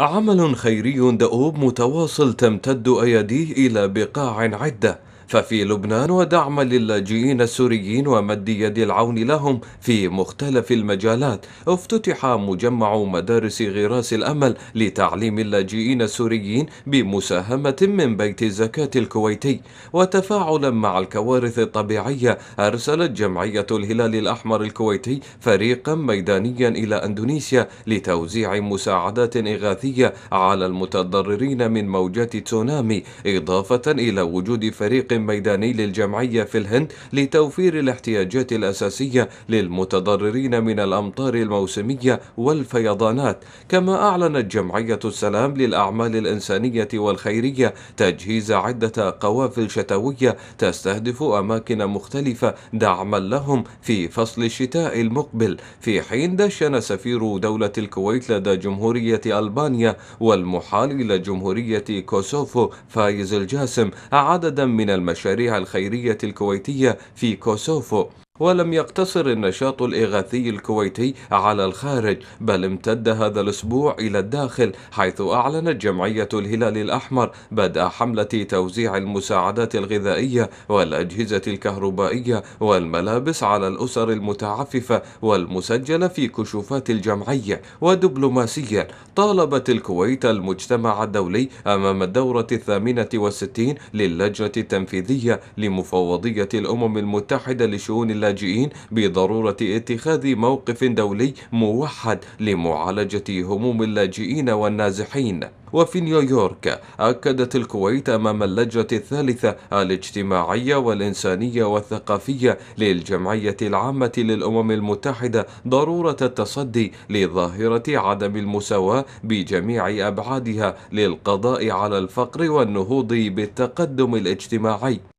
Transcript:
عمل خيري دؤوب متواصل تمتد اياديه الى بقاع عده ففي لبنان ودعما للاجئين السوريين ومد يد العون لهم في مختلف المجالات افتتح مجمع مدارس غراس الأمل لتعليم اللاجئين السوريين بمساهمة من بيت الزكاة الكويتي وتفاعلا مع الكوارث الطبيعية أرسلت جمعية الهلال الأحمر الكويتي فريقا ميدانيا إلى أندونيسيا لتوزيع مساعدات إغاثية على المتضررين من موجات تسونامي إضافة إلى وجود فريق ميداني للجمعية في الهند لتوفير الاحتياجات الأساسية للمتضررين من الأمطار الموسمية والفيضانات كما أعلنت جمعية السلام للأعمال الإنسانية والخيرية تجهيز عدة قوافل شتوية تستهدف أماكن مختلفة دعما لهم في فصل الشتاء المقبل في حين دشن سفير دولة الكويت لدى جمهورية ألبانيا والمحال إلى جمهورية كوسوفو فايز الجاسم عددا من الم مشاريع الخيرية الكويتية في كوسوفو ولم يقتصر النشاط الإغاثي الكويتي على الخارج بل امتد هذا الأسبوع إلى الداخل حيث أعلنت جمعية الهلال الأحمر بدء حملة توزيع المساعدات الغذائية والأجهزة الكهربائية والملابس على الأسر المتعففة والمسجلة في كشوفات الجمعية ودبلوماسيا طالبت الكويت المجتمع الدولي أمام الدورة الثامنة والستين للجنة التنفيذية لمفوضية الأمم المتحدة لشؤون اللاجئين بضرورة اتخاذ موقف دولي موحد لمعالجة هموم اللاجئين والنازحين وفي نيويورك أكدت الكويت أمام اللجنة الثالثة الاجتماعية والإنسانية والثقافية للجمعية العامة للأمم المتحدة ضرورة التصدي لظاهرة عدم المساواة بجميع أبعادها للقضاء على الفقر والنهوض بالتقدم الاجتماعي